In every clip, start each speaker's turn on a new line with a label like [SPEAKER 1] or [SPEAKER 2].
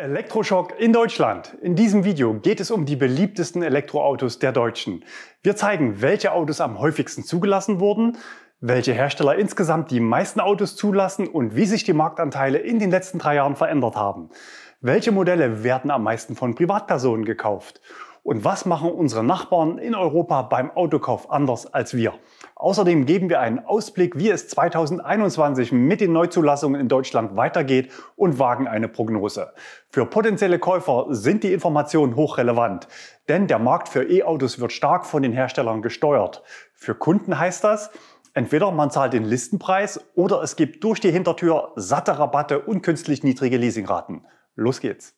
[SPEAKER 1] Elektroschock in Deutschland. In diesem Video geht es um die beliebtesten Elektroautos der Deutschen. Wir zeigen, welche Autos am häufigsten zugelassen wurden, welche Hersteller insgesamt die meisten Autos zulassen und wie sich die Marktanteile in den letzten drei Jahren verändert haben. Welche Modelle werden am meisten von Privatpersonen gekauft und was machen unsere Nachbarn in Europa beim Autokauf anders als wir? Außerdem geben wir einen Ausblick, wie es 2021 mit den Neuzulassungen in Deutschland weitergeht und wagen eine Prognose. Für potenzielle Käufer sind die Informationen hochrelevant, denn der Markt für E-Autos wird stark von den Herstellern gesteuert. Für Kunden heißt das, Entweder man zahlt den Listenpreis oder es gibt durch die Hintertür satte Rabatte und künstlich niedrige Leasingraten. Los geht's!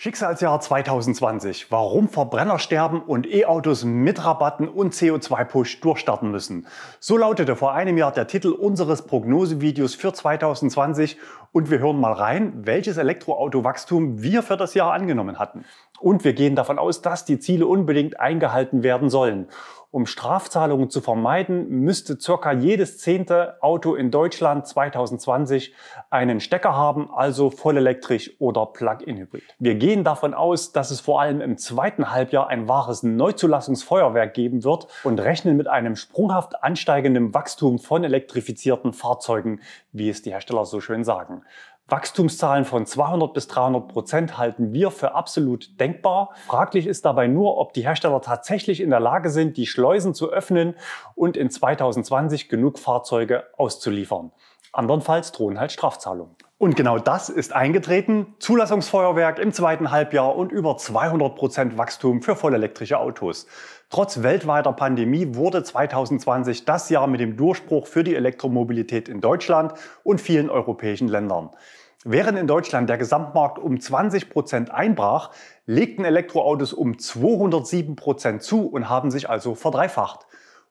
[SPEAKER 1] Schicksalsjahr 2020. Warum Verbrenner sterben und E-Autos mit Rabatten und CO2-Push durchstarten müssen. So lautete vor einem Jahr der Titel unseres Prognosevideos für 2020 und wir hören mal rein, welches Elektroautowachstum wir für das Jahr angenommen hatten. Und wir gehen davon aus, dass die Ziele unbedingt eingehalten werden sollen. Um Strafzahlungen zu vermeiden, müsste circa jedes zehnte Auto in Deutschland 2020 einen Stecker haben, also vollelektrisch oder Plug-in-Hybrid. Wir gehen davon aus, dass es vor allem im zweiten Halbjahr ein wahres Neuzulassungsfeuerwerk geben wird und rechnen mit einem sprunghaft ansteigenden Wachstum von elektrifizierten Fahrzeugen, wie es die Hersteller so schön sagen. Wachstumszahlen von 200 bis 300 Prozent halten wir für absolut denkbar. Fraglich ist dabei nur, ob die Hersteller tatsächlich in der Lage sind, die Schleusen zu öffnen und in 2020 genug Fahrzeuge auszuliefern. Andernfalls drohen halt Strafzahlungen. Und genau das ist eingetreten. Zulassungsfeuerwerk im zweiten Halbjahr und über 200 Prozent Wachstum für vollelektrische Autos. Trotz weltweiter Pandemie wurde 2020 das Jahr mit dem Durchbruch für die Elektromobilität in Deutschland und vielen europäischen Ländern. Während in Deutschland der Gesamtmarkt um 20 Prozent einbrach, legten Elektroautos um 207 Prozent zu und haben sich also verdreifacht.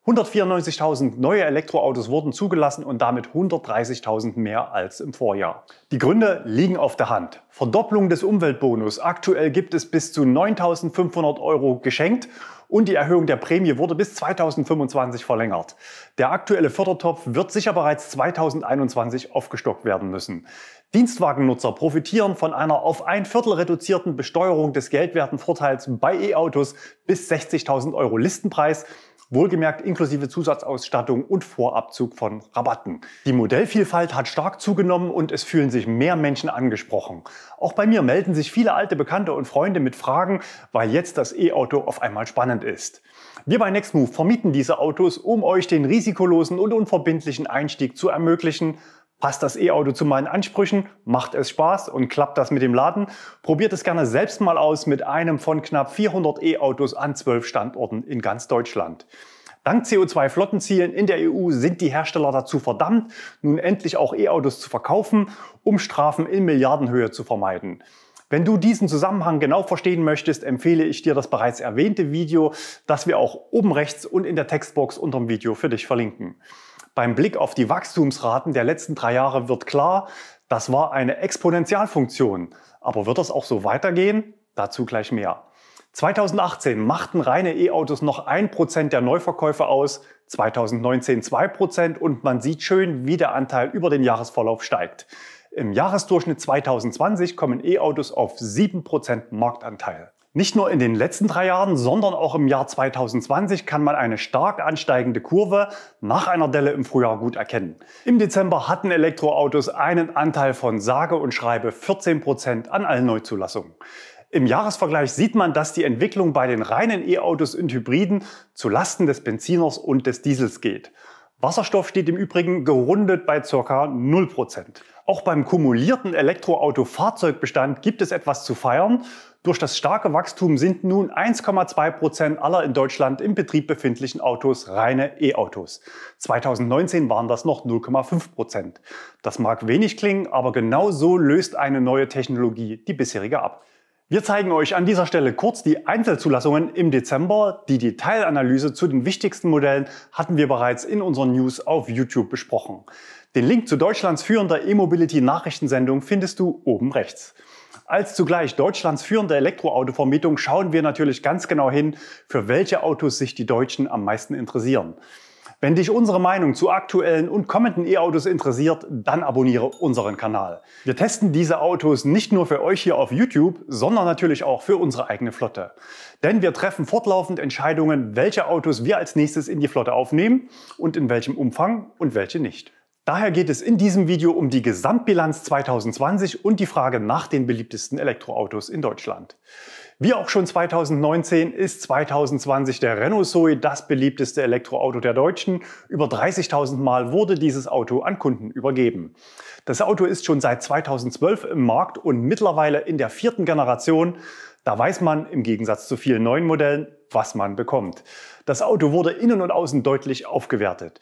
[SPEAKER 1] 194.000 neue Elektroautos wurden zugelassen und damit 130.000 mehr als im Vorjahr. Die Gründe liegen auf der Hand. Verdopplung des Umweltbonus. Aktuell gibt es bis zu 9.500 Euro geschenkt und die Erhöhung der Prämie wurde bis 2025 verlängert. Der aktuelle Fördertopf wird sicher bereits 2021 aufgestockt werden müssen. Dienstwagennutzer profitieren von einer auf ein Viertel reduzierten Besteuerung des Geldwertenvorteils bei E-Autos bis 60.000 Euro Listenpreis Wohlgemerkt inklusive Zusatzausstattung und Vorabzug von Rabatten. Die Modellvielfalt hat stark zugenommen und es fühlen sich mehr Menschen angesprochen. Auch bei mir melden sich viele alte Bekannte und Freunde mit Fragen, weil jetzt das E-Auto auf einmal spannend ist. Wir bei Nextmove vermieten diese Autos, um euch den risikolosen und unverbindlichen Einstieg zu ermöglichen Passt das E-Auto zu meinen Ansprüchen? Macht es Spaß und klappt das mit dem Laden? Probiert es gerne selbst mal aus mit einem von knapp 400 E-Autos an 12 Standorten in ganz Deutschland. Dank CO2-Flottenzielen in der EU sind die Hersteller dazu verdammt, nun endlich auch E-Autos zu verkaufen, um Strafen in Milliardenhöhe zu vermeiden. Wenn du diesen Zusammenhang genau verstehen möchtest, empfehle ich dir das bereits erwähnte Video, das wir auch oben rechts und in der Textbox unter dem Video für dich verlinken. Beim Blick auf die Wachstumsraten der letzten drei Jahre wird klar, das war eine Exponentialfunktion. Aber wird das auch so weitergehen? Dazu gleich mehr. 2018 machten reine E-Autos noch 1% der Neuverkäufe aus, 2019 2% und man sieht schön, wie der Anteil über den Jahresverlauf steigt. Im Jahresdurchschnitt 2020 kommen E-Autos auf 7% Marktanteil. Nicht nur in den letzten drei Jahren, sondern auch im Jahr 2020 kann man eine stark ansteigende Kurve nach einer Delle im Frühjahr gut erkennen. Im Dezember hatten Elektroautos einen Anteil von sage und schreibe 14% Prozent an allen Neuzulassungen. Im Jahresvergleich sieht man, dass die Entwicklung bei den reinen E-Autos und Hybriden zu Lasten des Benziners und des Diesels geht. Wasserstoff steht im Übrigen gerundet bei ca. 0%. Auch beim kumulierten Elektroauto-Fahrzeugbestand gibt es etwas zu feiern. Durch das starke Wachstum sind nun 1,2 Prozent aller in Deutschland im Betrieb befindlichen Autos reine E-Autos. 2019 waren das noch 0,5 Prozent. Das mag wenig klingen, aber genau so löst eine neue Technologie die bisherige ab. Wir zeigen euch an dieser Stelle kurz die Einzelzulassungen im Dezember. Die Detailanalyse zu den wichtigsten Modellen hatten wir bereits in unseren News auf YouTube besprochen. Den Link zu Deutschlands führender E-Mobility-Nachrichtensendung findest du oben rechts. Als zugleich Deutschlands führende Elektroautovermietung schauen wir natürlich ganz genau hin, für welche Autos sich die Deutschen am meisten interessieren. Wenn dich unsere Meinung zu aktuellen und kommenden E-Autos interessiert, dann abonniere unseren Kanal. Wir testen diese Autos nicht nur für euch hier auf YouTube, sondern natürlich auch für unsere eigene Flotte. Denn wir treffen fortlaufend Entscheidungen, welche Autos wir als nächstes in die Flotte aufnehmen und in welchem Umfang und welche nicht. Daher geht es in diesem Video um die Gesamtbilanz 2020 und die Frage nach den beliebtesten Elektroautos in Deutschland. Wie auch schon 2019 ist 2020 der Renault Zoe das beliebteste Elektroauto der Deutschen. Über 30.000 Mal wurde dieses Auto an Kunden übergeben. Das Auto ist schon seit 2012 im Markt und mittlerweile in der vierten Generation. Da weiß man im Gegensatz zu vielen neuen Modellen, was man bekommt. Das Auto wurde innen und außen deutlich aufgewertet.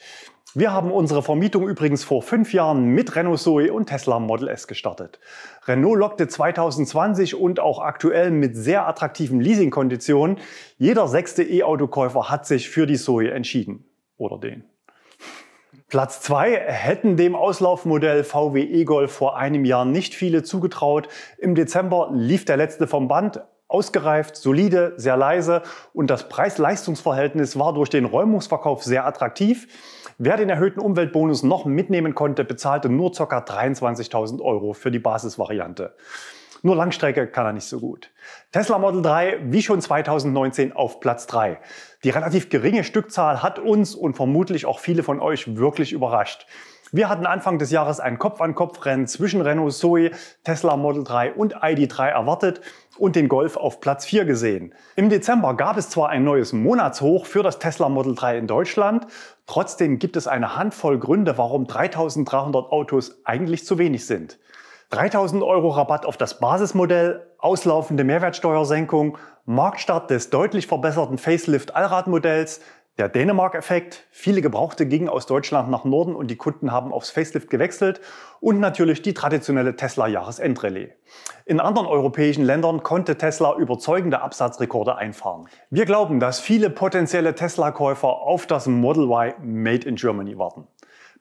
[SPEAKER 1] Wir haben unsere Vermietung übrigens vor fünf Jahren mit Renault Zoe und Tesla Model S gestartet. Renault lockte 2020 und auch aktuell mit sehr attraktiven Leasingkonditionen. Jeder sechste E-Autokäufer hat sich für die Zoe entschieden. Oder den. Platz 2 hätten dem Auslaufmodell VW e-Golf vor einem Jahr nicht viele zugetraut. Im Dezember lief der letzte vom Band, ausgereift, solide, sehr leise und das Preis-Leistungs-Verhältnis war durch den Räumungsverkauf sehr attraktiv. Wer den erhöhten Umweltbonus noch mitnehmen konnte, bezahlte nur ca. 23.000 Euro für die Basisvariante. Nur Langstrecke kann er nicht so gut. Tesla Model 3, wie schon 2019, auf Platz 3. Die relativ geringe Stückzahl hat uns und vermutlich auch viele von euch wirklich überrascht. Wir hatten Anfang des Jahres ein Kopf-an-Kopf-Rennen zwischen Renault Zoe, Tesla Model 3 und ID.3 erwartet und den Golf auf Platz 4 gesehen. Im Dezember gab es zwar ein neues Monatshoch für das Tesla Model 3 in Deutschland, trotzdem gibt es eine Handvoll Gründe, warum 3300 Autos eigentlich zu wenig sind. 3000 Euro Rabatt auf das Basismodell, auslaufende Mehrwertsteuersenkung, Marktstart des deutlich verbesserten Facelift Allradmodells, der Dänemark-Effekt, viele gebrauchte gingen aus Deutschland nach Norden und die Kunden haben aufs Facelift gewechselt und natürlich die traditionelle Tesla-Jahresendrallye. In anderen europäischen Ländern konnte Tesla überzeugende Absatzrekorde einfahren. Wir glauben, dass viele potenzielle Tesla-Käufer auf das Model Y Made in Germany warten.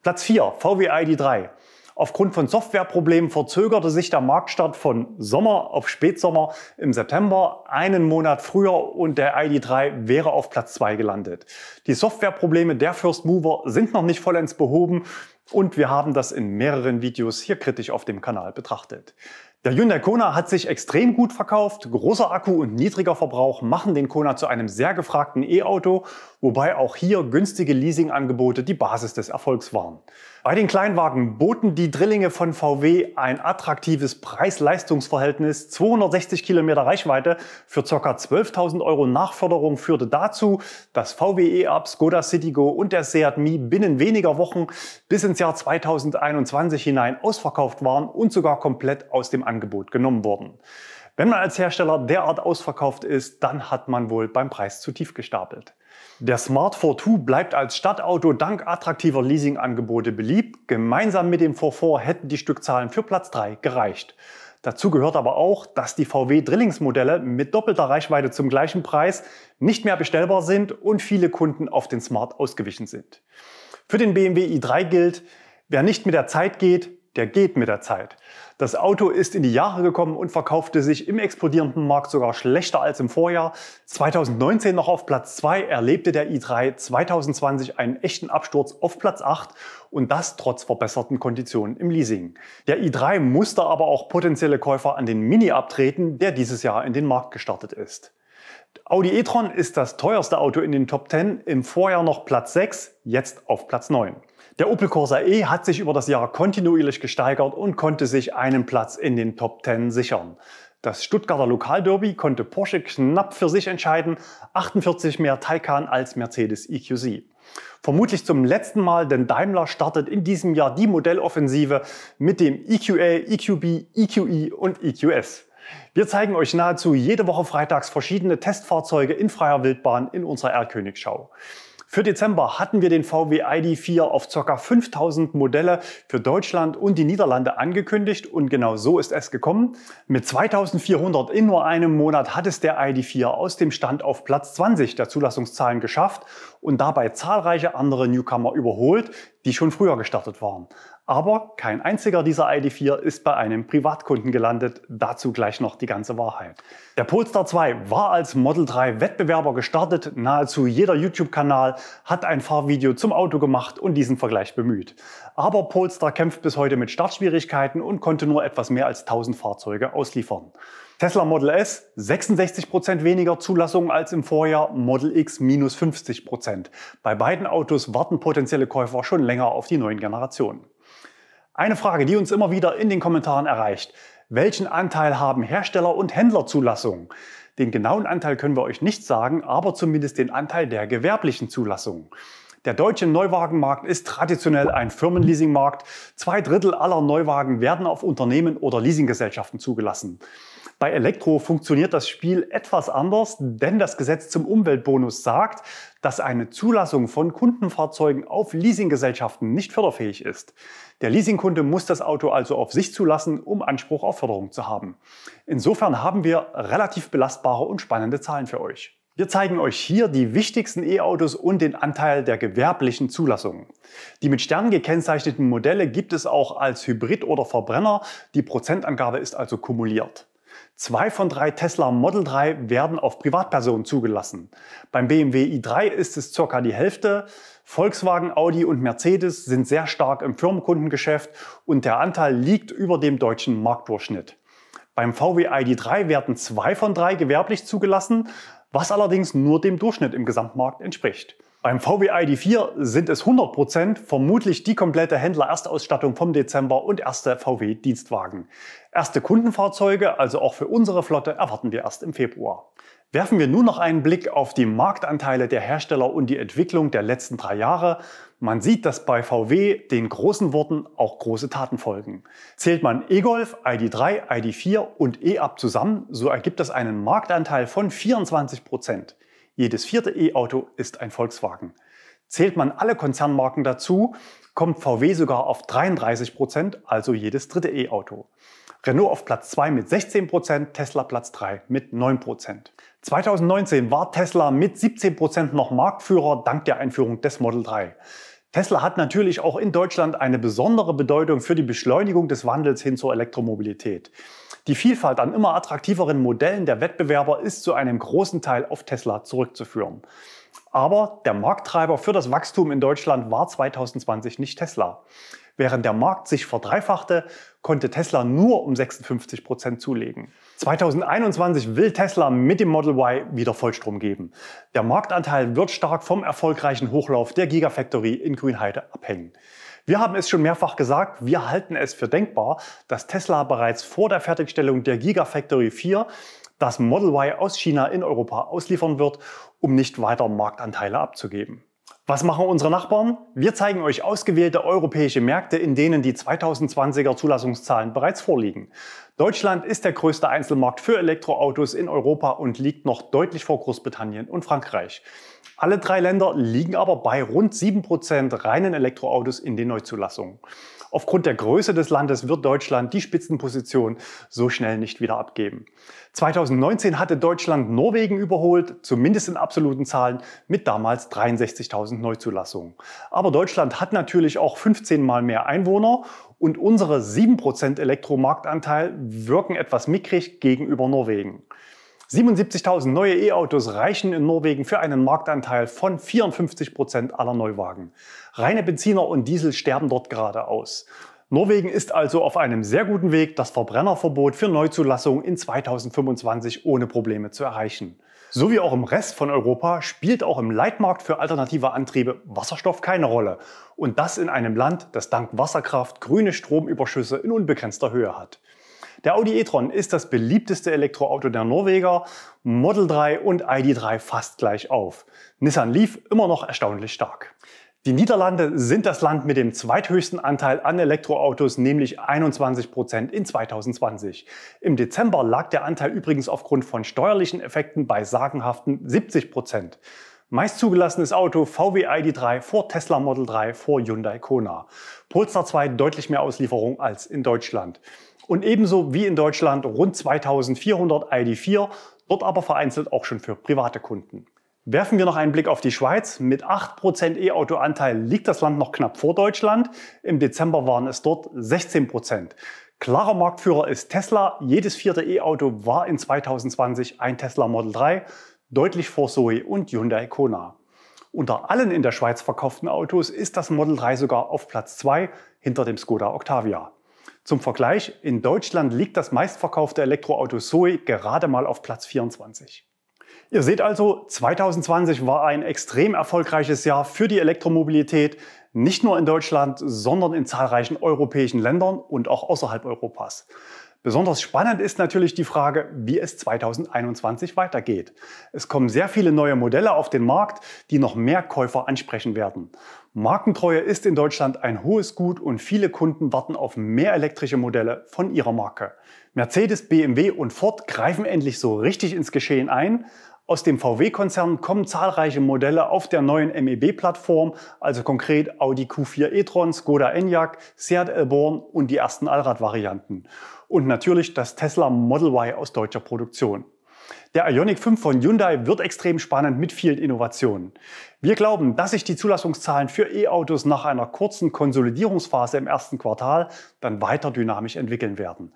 [SPEAKER 1] Platz 4, VW ID3. Aufgrund von Softwareproblemen verzögerte sich der Marktstart von Sommer auf Spätsommer im September einen Monat früher und der ID3 wäre auf Platz 2 gelandet. Die Softwareprobleme der First Mover sind noch nicht vollends behoben und wir haben das in mehreren Videos hier kritisch auf dem Kanal betrachtet. Der Hyundai Kona hat sich extrem gut verkauft. Großer Akku und niedriger Verbrauch machen den Kona zu einem sehr gefragten E-Auto, wobei auch hier günstige Leasingangebote die Basis des Erfolgs waren. Bei den Kleinwagen boten die Drillinge von VW ein attraktives Preis-Leistungs-Verhältnis. 260 Kilometer Reichweite für ca. 12.000 Euro Nachförderung führte dazu, dass VW E-Up, Skoda Citigo und der Seat Mii binnen weniger Wochen bis ins Jahr 2021 hinein ausverkauft waren und sogar komplett aus dem Angebot genommen wurden. Wenn man als Hersteller derart ausverkauft ist, dann hat man wohl beim Preis zu tief gestapelt. Der Smart 42 bleibt als Stadtauto dank attraktiver Leasingangebote beliebt. Gemeinsam mit dem 44 hätten die Stückzahlen für Platz 3 gereicht. Dazu gehört aber auch, dass die VW Drillingsmodelle mit doppelter Reichweite zum gleichen Preis nicht mehr bestellbar sind und viele Kunden auf den Smart ausgewichen sind. Für den BMW i3 gilt, wer nicht mit der Zeit geht, der geht mit der Zeit. Das Auto ist in die Jahre gekommen und verkaufte sich im explodierenden Markt sogar schlechter als im Vorjahr. 2019 noch auf Platz 2 erlebte der i3 2020 einen echten Absturz auf Platz 8 und das trotz verbesserten Konditionen im Leasing. Der i3 musste aber auch potenzielle Käufer an den Mini abtreten, der dieses Jahr in den Markt gestartet ist. Audi e-tron ist das teuerste Auto in den Top 10, im Vorjahr noch Platz 6, jetzt auf Platz 9. Der Opel Corsa E hat sich über das Jahr kontinuierlich gesteigert und konnte sich einen Platz in den Top 10 sichern. Das Stuttgarter Lokalderby konnte Porsche knapp für sich entscheiden, 48 mehr Taycan als Mercedes EQC. Vermutlich zum letzten Mal, denn Daimler startet in diesem Jahr die Modelloffensive mit dem EQA, EQB, EQE und EQS. Wir zeigen euch nahezu jede Woche freitags verschiedene Testfahrzeuge in freier Wildbahn in unserer R-Königschau. Für Dezember hatten wir den VW ID4 auf ca. 5000 Modelle für Deutschland und die Niederlande angekündigt und genau so ist es gekommen. Mit 2400 in nur einem Monat hat es der ID4 aus dem Stand auf Platz 20 der Zulassungszahlen geschafft und dabei zahlreiche andere Newcomer überholt, die schon früher gestartet waren. Aber kein einziger dieser ID4 ist bei einem Privatkunden gelandet. Dazu gleich noch die ganze Wahrheit. Der Polestar 2 war als Model 3 Wettbewerber gestartet. Nahezu jeder YouTube-Kanal hat ein Fahrvideo zum Auto gemacht und diesen Vergleich bemüht. Aber Polestar kämpft bis heute mit Startschwierigkeiten und konnte nur etwas mehr als 1000 Fahrzeuge ausliefern. Tesla Model S 66% weniger Zulassungen als im Vorjahr, Model X minus 50%. Bei beiden Autos warten potenzielle Käufer schon länger auf die neuen Generationen. Eine Frage, die uns immer wieder in den Kommentaren erreicht. Welchen Anteil haben Hersteller- und Händlerzulassungen? Den genauen Anteil können wir euch nicht sagen, aber zumindest den Anteil der gewerblichen Zulassungen. Der deutsche Neuwagenmarkt ist traditionell ein Firmenleasingmarkt. Zwei Drittel aller Neuwagen werden auf Unternehmen oder Leasinggesellschaften zugelassen. Bei Elektro funktioniert das Spiel etwas anders, denn das Gesetz zum Umweltbonus sagt, dass eine Zulassung von Kundenfahrzeugen auf Leasinggesellschaften nicht förderfähig ist. Der Leasingkunde muss das Auto also auf sich zulassen, um Anspruch auf Förderung zu haben. Insofern haben wir relativ belastbare und spannende Zahlen für euch. Wir zeigen euch hier die wichtigsten E-Autos und den Anteil der gewerblichen Zulassungen. Die mit Sternen gekennzeichneten Modelle gibt es auch als Hybrid oder Verbrenner, die Prozentangabe ist also kumuliert. Zwei von drei Tesla Model 3 werden auf Privatpersonen zugelassen. Beim BMW i3 ist es circa die Hälfte. Volkswagen, Audi und Mercedes sind sehr stark im Firmenkundengeschäft und der Anteil liegt über dem deutschen Marktdurchschnitt. Beim VW ID3 werden zwei von drei gewerblich zugelassen, was allerdings nur dem Durchschnitt im Gesamtmarkt entspricht. Beim VW ID4 sind es 100%, Prozent, vermutlich die komplette Händler-Erstausstattung vom Dezember und erste VW-Dienstwagen. Erste Kundenfahrzeuge, also auch für unsere Flotte, erwarten wir erst im Februar. Werfen wir nun noch einen Blick auf die Marktanteile der Hersteller und die Entwicklung der letzten drei Jahre. Man sieht, dass bei VW den großen Worten auch große Taten folgen. Zählt man E-Golf, ID3, ID4 und E-Up zusammen, so ergibt das einen Marktanteil von 24 Prozent. Jedes vierte E-Auto ist ein Volkswagen. Zählt man alle Konzernmarken dazu, kommt VW sogar auf 33 Prozent, also jedes dritte E-Auto. Renault auf Platz 2 mit 16 Prozent, Tesla Platz 3 mit 9 Prozent. 2019 war Tesla mit 17 Prozent noch Marktführer dank der Einführung des Model 3. Tesla hat natürlich auch in Deutschland eine besondere Bedeutung für die Beschleunigung des Wandels hin zur Elektromobilität. Die Vielfalt an immer attraktiveren Modellen der Wettbewerber ist zu einem großen Teil auf Tesla zurückzuführen. Aber der Markttreiber für das Wachstum in Deutschland war 2020 nicht Tesla. Während der Markt sich verdreifachte, konnte Tesla nur um 56 Prozent zulegen. 2021 will Tesla mit dem Model Y wieder Vollstrom geben. Der Marktanteil wird stark vom erfolgreichen Hochlauf der Gigafactory in Grünheide abhängen. Wir haben es schon mehrfach gesagt, wir halten es für denkbar, dass Tesla bereits vor der Fertigstellung der Gigafactory 4 das Model Y aus China in Europa ausliefern wird, um nicht weiter Marktanteile abzugeben. Was machen unsere Nachbarn? Wir zeigen euch ausgewählte europäische Märkte, in denen die 2020er Zulassungszahlen bereits vorliegen. Deutschland ist der größte Einzelmarkt für Elektroautos in Europa und liegt noch deutlich vor Großbritannien und Frankreich. Alle drei Länder liegen aber bei rund 7% reinen Elektroautos in den Neuzulassungen. Aufgrund der Größe des Landes wird Deutschland die Spitzenposition so schnell nicht wieder abgeben. 2019 hatte Deutschland Norwegen überholt, zumindest in absoluten Zahlen, mit damals 63.000 Neuzulassungen. Aber Deutschland hat natürlich auch 15 mal mehr Einwohner und unsere 7% Elektromarktanteil wirken etwas mickrig gegenüber Norwegen. 77.000 neue E-Autos reichen in Norwegen für einen Marktanteil von 54 Prozent aller Neuwagen. Reine Benziner und Diesel sterben dort gerade aus. Norwegen ist also auf einem sehr guten Weg, das Verbrennerverbot für Neuzulassungen in 2025 ohne Probleme zu erreichen. So wie auch im Rest von Europa spielt auch im Leitmarkt für alternative Antriebe Wasserstoff keine Rolle. Und das in einem Land, das dank Wasserkraft grüne Stromüberschüsse in unbegrenzter Höhe hat. Der Audi e-tron ist das beliebteste Elektroauto der Norweger, Model 3 und ID.3 fast gleich auf. Nissan Leaf immer noch erstaunlich stark. Die Niederlande sind das Land mit dem zweithöchsten Anteil an Elektroautos, nämlich 21 Prozent in 2020. Im Dezember lag der Anteil übrigens aufgrund von steuerlichen Effekten bei sagenhaften 70 Prozent. Meist zugelassenes Auto VW ID3 vor Tesla Model 3 vor Hyundai Kona. Polestar 2 deutlich mehr Auslieferung als in Deutschland und ebenso wie in Deutschland rund 2400 ID4, dort aber vereinzelt auch schon für private Kunden. Werfen wir noch einen Blick auf die Schweiz. Mit 8% E-Auto-Anteil liegt das Land noch knapp vor Deutschland. Im Dezember waren es dort 16%. Klarer Marktführer ist Tesla. Jedes vierte E-Auto war in 2020 ein Tesla Model 3, deutlich vor Zoe und Hyundai Kona. Unter allen in der Schweiz verkauften Autos ist das Model 3 sogar auf Platz 2 hinter dem Skoda Octavia. Zum Vergleich, in Deutschland liegt das meistverkaufte Elektroauto Zoe gerade mal auf Platz 24. Ihr seht also, 2020 war ein extrem erfolgreiches Jahr für die Elektromobilität, nicht nur in Deutschland, sondern in zahlreichen europäischen Ländern und auch außerhalb Europas. Besonders spannend ist natürlich die Frage, wie es 2021 weitergeht. Es kommen sehr viele neue Modelle auf den Markt, die noch mehr Käufer ansprechen werden. Markentreue ist in Deutschland ein hohes Gut und viele Kunden warten auf mehr elektrische Modelle von ihrer Marke. Mercedes, BMW und Ford greifen endlich so richtig ins Geschehen ein. Aus dem VW-Konzern kommen zahlreiche Modelle auf der neuen MEB-Plattform, also konkret Audi Q4 e-tron, Skoda Enyaq, Seat Elborn und die ersten Allrad-Varianten. Und natürlich das Tesla Model Y aus deutscher Produktion. Der Ioniq 5 von Hyundai wird extrem spannend mit vielen Innovationen. Wir glauben, dass sich die Zulassungszahlen für E-Autos nach einer kurzen Konsolidierungsphase im ersten Quartal dann weiter dynamisch entwickeln werden.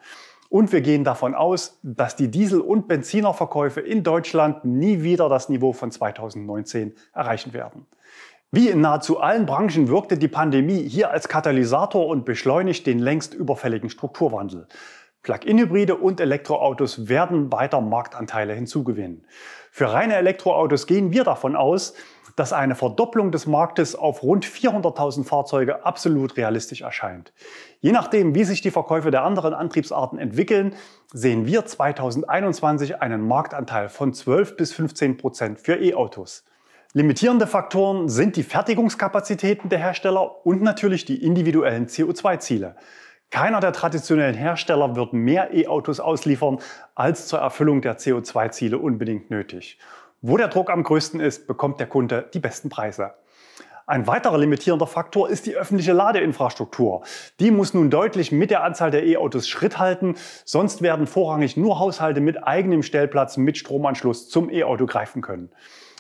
[SPEAKER 1] Und wir gehen davon aus, dass die Diesel- und Benzinerverkäufe in Deutschland nie wieder das Niveau von 2019 erreichen werden. Wie in nahezu allen Branchen wirkte die Pandemie hier als Katalysator und beschleunigt den längst überfälligen Strukturwandel. Plug-in-Hybride und Elektroautos werden weiter Marktanteile hinzugewinnen. Für reine Elektroautos gehen wir davon aus, dass eine Verdopplung des Marktes auf rund 400.000 Fahrzeuge absolut realistisch erscheint. Je nachdem, wie sich die Verkäufe der anderen Antriebsarten entwickeln, sehen wir 2021 einen Marktanteil von 12 bis 15 Prozent für E-Autos. Limitierende Faktoren sind die Fertigungskapazitäten der Hersteller und natürlich die individuellen CO2-Ziele. Keiner der traditionellen Hersteller wird mehr E-Autos ausliefern, als zur Erfüllung der CO2-Ziele unbedingt nötig. Wo der Druck am größten ist, bekommt der Kunde die besten Preise. Ein weiterer limitierender Faktor ist die öffentliche Ladeinfrastruktur. Die muss nun deutlich mit der Anzahl der E-Autos Schritt halten, sonst werden vorrangig nur Haushalte mit eigenem Stellplatz mit Stromanschluss zum E-Auto greifen können.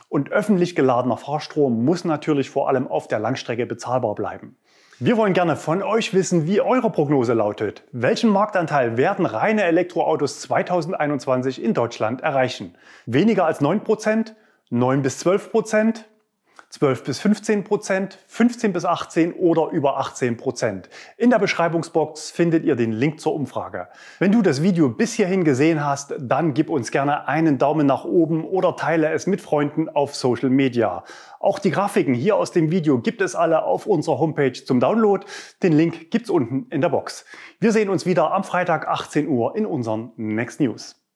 [SPEAKER 1] Und öffentlich geladener Fahrstrom muss natürlich vor allem auf der Langstrecke bezahlbar bleiben. Wir wollen gerne von euch wissen, wie eure Prognose lautet. Welchen Marktanteil werden reine Elektroautos 2021 in Deutschland erreichen? Weniger als 9%? 9 bis 12%? 12 bis 15 Prozent, 15 bis 18 oder über 18 Prozent. In der Beschreibungsbox findet ihr den Link zur Umfrage. Wenn du das Video bis hierhin gesehen hast, dann gib uns gerne einen Daumen nach oben oder teile es mit Freunden auf Social Media. Auch die Grafiken hier aus dem Video gibt es alle auf unserer Homepage zum Download. Den Link gibt's unten in der Box. Wir sehen uns wieder am Freitag 18 Uhr in unseren Next News.